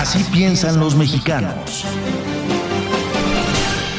Así piensan los mexicanos.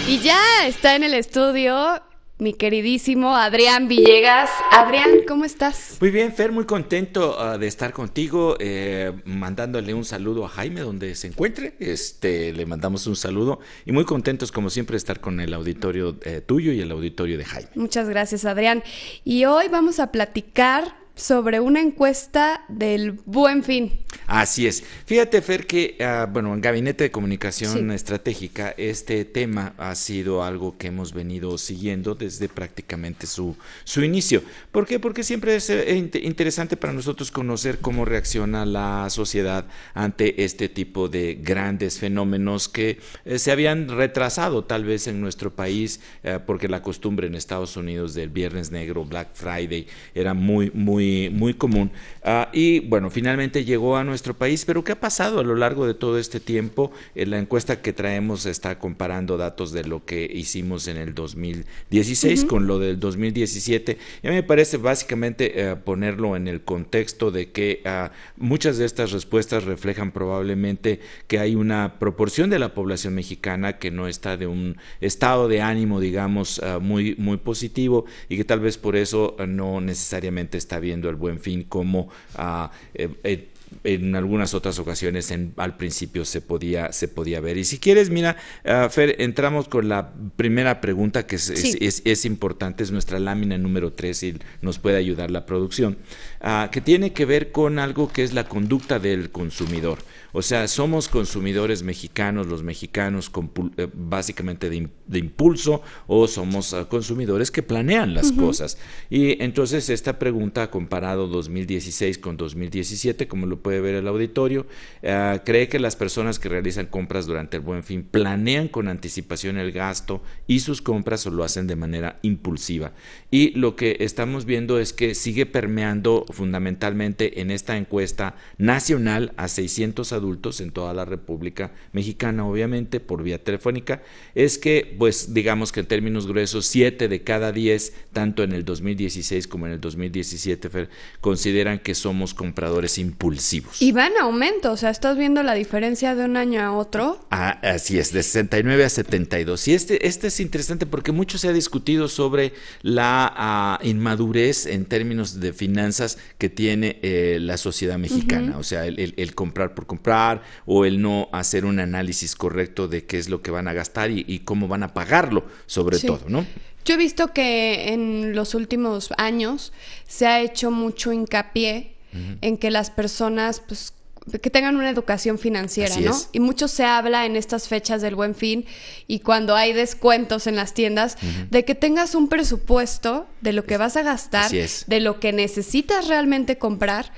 Y ya está en el estudio mi queridísimo Adrián Villegas. Adrián, ¿cómo estás? Muy bien, Fer, muy contento ah, de estar contigo, eh, mandándole un saludo a Jaime donde se encuentre. Este, le mandamos un saludo y muy contentos como siempre de estar con el auditorio eh, tuyo y el auditorio de Jaime. Muchas gracias, Adrián. Y hoy vamos a platicar sobre una encuesta del buen fin. Así es. Fíjate, Fer, que, ah, bueno, en Gabinete de Comunicación Estratégica, este tema ha sido algo que hemos venido siguiendo desde prácticamente su, su inicio. ¿Por qué? Porque siempre es eh, interesante para nosotros conocer cómo reacciona la sociedad ante este tipo de grandes fenómenos que eh, se habían retrasado tal vez en nuestro país, eh, porque la costumbre en Estados Unidos del Viernes Negro, Black Friday, era muy, muy muy, común. Ah, y bueno, finalmente llegó a nuestro país, pero ¿qué ha pasado a lo largo de todo este tiempo? En eh, la encuesta que traemos está comparando datos de lo que hicimos en el 2016 con lo del 2017. Y a mí me parece básicamente eh, ponerlo en el contexto de que ah, muchas de estas respuestas reflejan probablemente que hay una proporción de la población mexicana que no está de un estado de ánimo, digamos, ah, muy, muy positivo y que tal vez por eso no necesariamente está bien el buen fin como ah, eh, eh, en algunas otras ocasiones al principio se podía, se podía ver. Y si quieres, mira, ah, Fer, entramos con la primera pregunta que es, importante, es nuestra lámina número 3 y nos puede ayudar la producción. Ah, que tiene que ver con algo que es la conducta del consumidor. O sea, somos consumidores mexicanos, los mexicanos eh, básicamente de, impulso o somos ah, consumidores que planean las cosas. Y entonces esta pregunta comparado 2016 con 2017, como lo puede ver el auditorio, ah, cree que las personas que realizan compras durante el buen fin planean con anticipación el gasto y sus compras o lo hacen de manera impulsiva. Y lo que estamos viendo es que sigue permeando fundamentalmente en esta encuesta nacional a 600 adultos en toda la República Mexicana, obviamente por vía telefónica, es que, pues digamos que en términos gruesos, 7 de cada 10, tanto en el 2016 como en el 2017, consideran que somos compradores impulsivos. Y van a aumento, o sea, estás viendo la diferencia de un año a otro. Ah, así es, de 69 a 72. Y este, este es interesante porque mucho se ha discutido sobre la ah, inmadurez en términos de finanzas que tiene eh, la sociedad mexicana, o sea, el, comprar por comprar o el no hacer un análisis correcto de qué es lo que van a gastar y, cómo van a pagarlo, sobre todo, ¿no? Yo he visto que en los últimos años se ha hecho mucho hincapié en que las personas pues que tengan una educación financiera, ¿no? Y mucho se habla en estas fechas del buen fin y cuando hay descuentos en las tiendas, de que tengas un presupuesto de lo que vas a gastar, de lo que necesitas realmente comprar,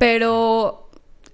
pero...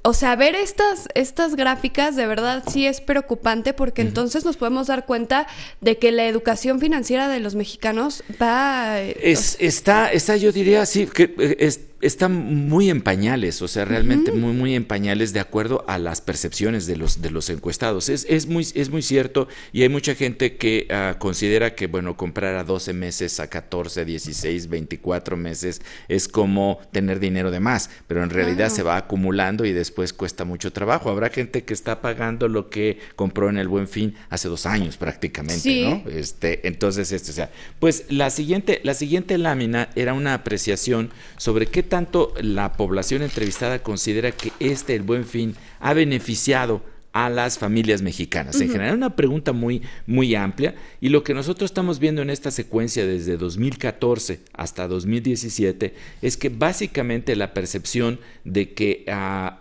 O sea, ver estas, estas gráficas de verdad sí es preocupante porque entonces nos podemos dar cuenta de que la educación financiera de los mexicanos va... Eh, es, está, está, yo diría, sí, que eh, es, están muy en pañales, o sea, realmente muy, muy en pañales de acuerdo a las percepciones de los, de los encuestados. Es, muy, es muy cierto y hay mucha gente que ah, considera que, bueno, comprar a 12 meses, a 14, 16, 24 meses es como tener dinero de más, pero en realidad se va acumulando y después cuesta mucho trabajo. Habrá gente que está pagando lo que compró en el buen fin hace dos años prácticamente, ¿no? Este, entonces, esto sea, pues la siguiente, la siguiente lámina era una apreciación sobre qué tanto la población entrevistada considera que este, el buen fin, ha beneficiado a las familias mexicanas. En general, una pregunta muy, muy amplia y lo que nosotros estamos viendo en esta secuencia desde 2014 hasta 2017 es que básicamente la percepción de que ah,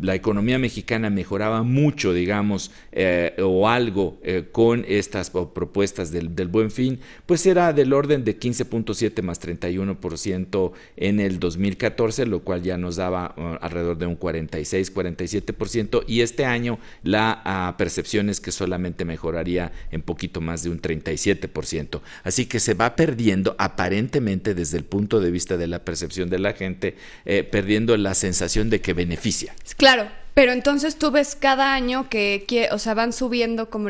la economía mexicana mejoraba mucho, digamos, eh, o algo eh, con estas propuestas del, del, buen fin, pues era del orden de 15.7 más 31% en el 2014, lo cual ya nos daba ah, alrededor de un 46, 47% y este año año, la ah, percepción es que solamente mejoraría en poquito más de un 37%. Así que se va perdiendo aparentemente desde el punto de vista de la percepción de la gente, eh, perdiendo la sensación de que beneficia. Claro, pero entonces tú ves cada año que, o sea, van subiendo como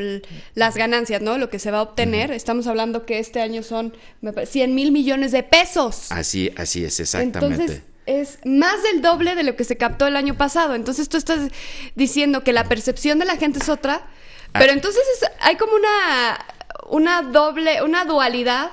las ganancias, ¿no? Lo que se va a obtener. Estamos hablando que este año son 100 mil millones de pesos. Así, así es, exactamente es más del doble de lo que se captó el año pasado. Entonces tú estás diciendo que la percepción de la gente es otra, ah. pero entonces hay como una, una doble, una dualidad,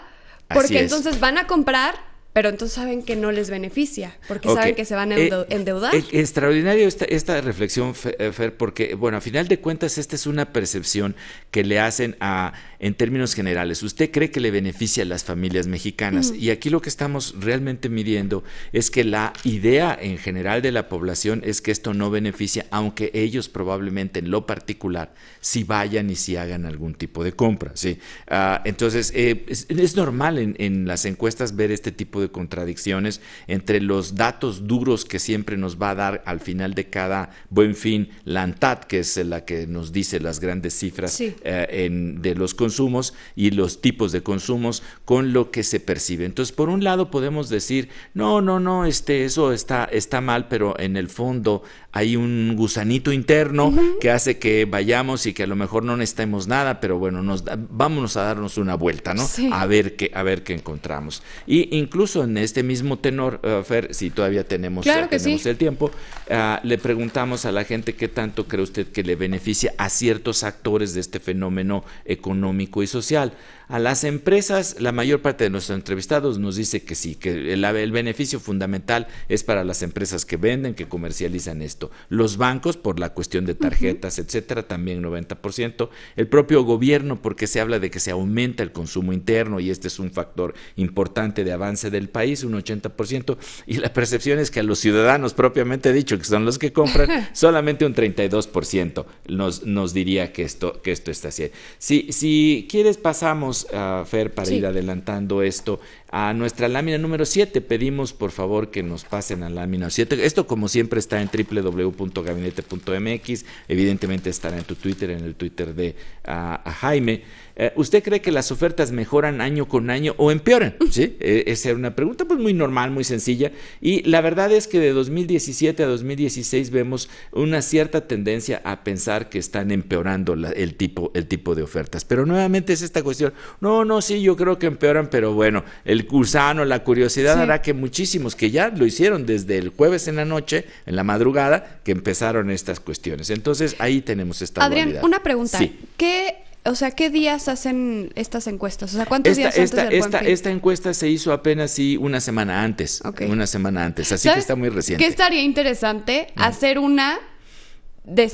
porque entonces van a comprar pero entonces saben que no les beneficia, porque saben que se van a eh, endeudar. Eh, extraordinario esta, reflexión, eh, Fer, porque, bueno, a final de cuentas, esta es una percepción que le hacen a, en términos generales, usted cree que le beneficia a las familias mexicanas, y aquí lo que estamos realmente midiendo es que la idea en general de la población es que esto no beneficia, aunque ellos probablemente en lo particular si vayan y si hagan algún tipo de compra, ¿sí? Ah, entonces, es, normal en, en las encuestas ver este tipo de de contradicciones entre los datos duros que siempre nos va a dar al final de cada buen fin la ANTAD, que es la que nos dice las grandes cifras eh, de los consumos y los tipos de consumos con lo que se percibe. Entonces, por un lado podemos decir, no, no, no, este, eso está, está mal, pero en el fondo hay un gusanito interno que hace que vayamos y que a lo mejor no necesitemos nada, pero bueno, nos vámonos a darnos una vuelta, ¿no? A ver qué, a ver qué encontramos. Y incluso en este mismo tenor, eh, Fer, si todavía tenemos, eh, el tiempo, ah, le preguntamos a la gente qué tanto cree usted que le beneficia a ciertos actores de este fenómeno económico y social. A las empresas, la mayor parte de nuestros entrevistados nos dice que sí, que el, beneficio fundamental es para las empresas que venden, que comercializan esto. Los bancos, por la cuestión de tarjetas, etcétera, también 90%. El propio gobierno, porque se habla de que se aumenta el consumo interno y este es un factor importante de avance del país, un 80%. Y la percepción es que a los ciudadanos, propiamente dicho, que son los que compran, solamente un 32% nos, nos diría que esto, que esto está así. Si, si quieres, pasamos Fer, para ir adelantando esto, a nuestra lámina número 7. Pedimos, por favor, que nos pasen a lámina 7. Esto, como siempre, está en www.gabinete.mx. Evidentemente estará en tu Twitter, en el Twitter de ah, a Jaime. Eh, ¿usted cree que las ofertas mejoran año con año o empeoran? ¿Sí? Eh, esa era una pregunta pues muy normal, muy sencilla. Y la verdad es que de 2017 a 2016 vemos una cierta tendencia a pensar que están empeorando el, tipo, el tipo de ofertas. Pero nuevamente es esta cuestión, no, no, sí, yo creo que empeoran, pero bueno, el gusano, la curiosidad hará que muchísimos que ya lo hicieron desde el jueves en la noche, en la madrugada, que empezaron estas cuestiones. Entonces ahí tenemos esta... Adrián, una pregunta. Sí. ¿Qué o sea, ¿qué días hacen estas encuestas? O sea, ¿cuántos días antes del esta, esta encuesta se hizo apenas sí una semana antes. Una semana antes, así que está muy reciente. qué estaría interesante? Hacer una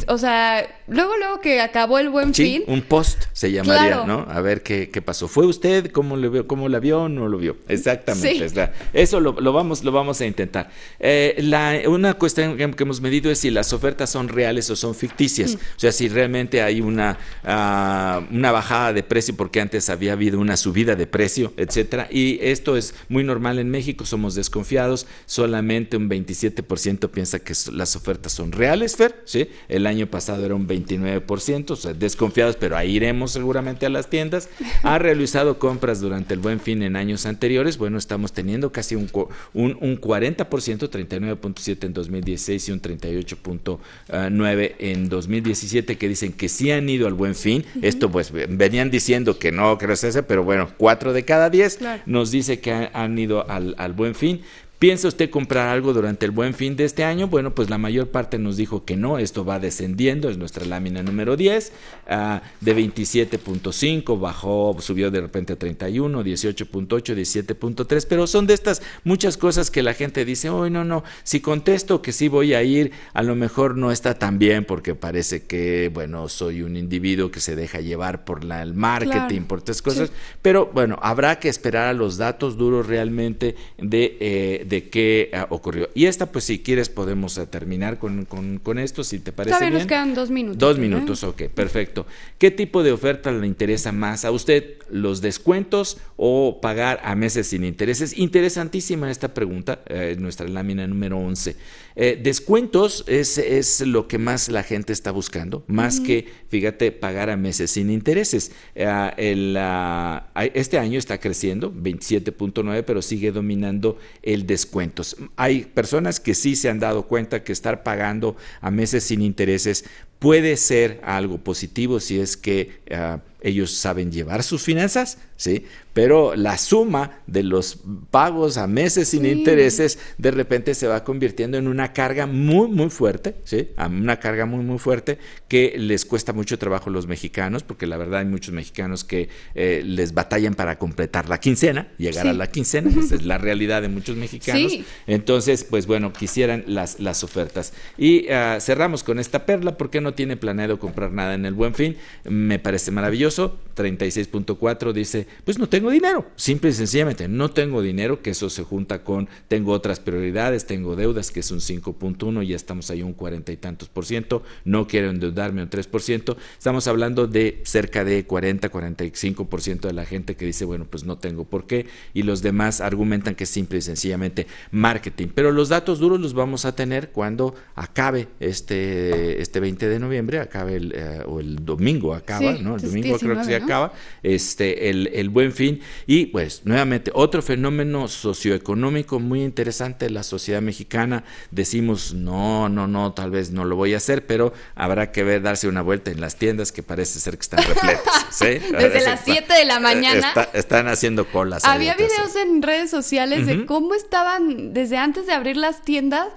o sea, luego, luego que acabó el buen sí, fin. Un post se llamaría, ¿no? A ver qué, pasó. ¿Fue usted? ¿Cómo le vio? ¿Cómo la vio? ¿No lo vio? Exactamente. eso lo, vamos, lo vamos a intentar. Eh, la, una cuestión que, hemos medido es si las ofertas son reales o son ficticias. Mm. O sea, si realmente hay una, ah, una bajada de precio porque antes había habido una subida de precio, etcétera. Y esto es muy normal en México, somos desconfiados. Solamente un 27% piensa que las ofertas son reales, Fer, ¿sí? el año pasado era un 29%, o sea, desconfiados, pero ahí iremos seguramente a las tiendas. Ha realizado compras durante el buen fin en años anteriores, bueno, estamos teniendo casi un, un, un 40%, 39.7 en 2016 y un 38.9 en 2017, que dicen que sí han ido al buen fin. Esto pues venían diciendo que no, que ese, pero bueno, 4 de cada 10 nos dice que han, ido al, al buen fin ¿Piensa usted comprar algo durante el buen fin de este año? Bueno, pues la mayor parte nos dijo que no, esto va descendiendo, es nuestra lámina número 10, ah, de 27.5, bajó, subió de repente a 31, 18.8, 17.3, pero son de estas muchas cosas que la gente dice, hoy no, no, si contesto que sí voy a ir, a lo mejor no está tan bien porque parece que, bueno, soy un individuo que se deja llevar por el marketing, por tres cosas, pero bueno, habrá que esperar a los datos duros realmente de... Eh, de qué ah, ocurrió. Y esta, pues si quieres, podemos eh, terminar con, esto, si te parece. Todavía bien. nos quedan dos minutos. Dos ¿eh? minutos, ok, perfecto. ¿Qué tipo de oferta le interesa más a usted? ¿Los descuentos o pagar a meses sin intereses? Interesantísima esta pregunta, eh, nuestra lámina número 11. descuentos es, es, lo que más la gente está buscando, más que, fíjate, pagar a meses sin intereses. Ah, ah, este año está creciendo, 27.9, pero sigue dominando el descuento hay personas que sí se han dado cuenta que estar pagando a meses sin intereses puede ser algo positivo si es que... Ah, ellos saben llevar sus finanzas, ¿sí? Pero la suma de los pagos a meses sin intereses de repente se va convirtiendo en una carga muy, muy fuerte, ¿sí? Una carga muy, muy fuerte que les cuesta mucho trabajo a los mexicanos, porque la verdad hay muchos mexicanos que eh, les batallan para completar la quincena, llegar a la quincena, esa es la realidad de muchos mexicanos. Entonces, pues bueno, quisieran las, las ofertas. Y ah, cerramos con esta perla, porque no tiene planeado comprar nada en el buen fin? Me parece maravilloso eso, 36.4 dice, pues no tengo dinero, simple y sencillamente, no tengo dinero, que eso se junta con, tengo otras prioridades, tengo deudas, que es un 5.1, ya estamos ahí un cuarenta y tantos por ciento, no quiero endeudarme un 3 estamos hablando de cerca de 40, 45 por ciento de la gente que dice, bueno, pues no tengo por qué, y los demás argumentan que es simple y sencillamente marketing, pero los datos duros los vamos a tener cuando acabe este, este 20 de noviembre, acabe el, eh, o el domingo, acaba, ¿no? El domingo creo que se acaba, este, el, buen fin. Y pues nuevamente, otro fenómeno socioeconómico muy interesante de la sociedad mexicana. Decimos, no, no, no, tal vez no lo voy a hacer, pero habrá que ver, darse una vuelta en las tiendas que parece ser que están repletas. Desde las 7 de la eh, mañana. están haciendo colas. Había videos en redes sociales de cómo estaban desde antes de abrir las tiendas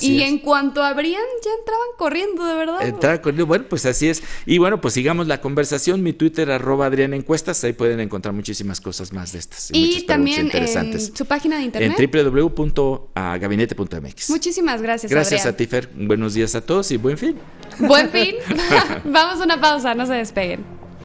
y en cuanto abrían ya entraban corriendo, de verdad. Entraban corriendo, bueno, pues así es. Y bueno, pues sigamos la conversación. Mi Twitter Twitter, arroba Adrián Encuestas. Ahí pueden encontrar muchísimas cosas más de estas. Y, también interesantes. su página de internet. En www.gabinete.mx. Ah, muchísimas gracias. Gracias a ti, Buenos días a todos y buen fin. Buen fin. Vamos a una pausa, no se despeguen.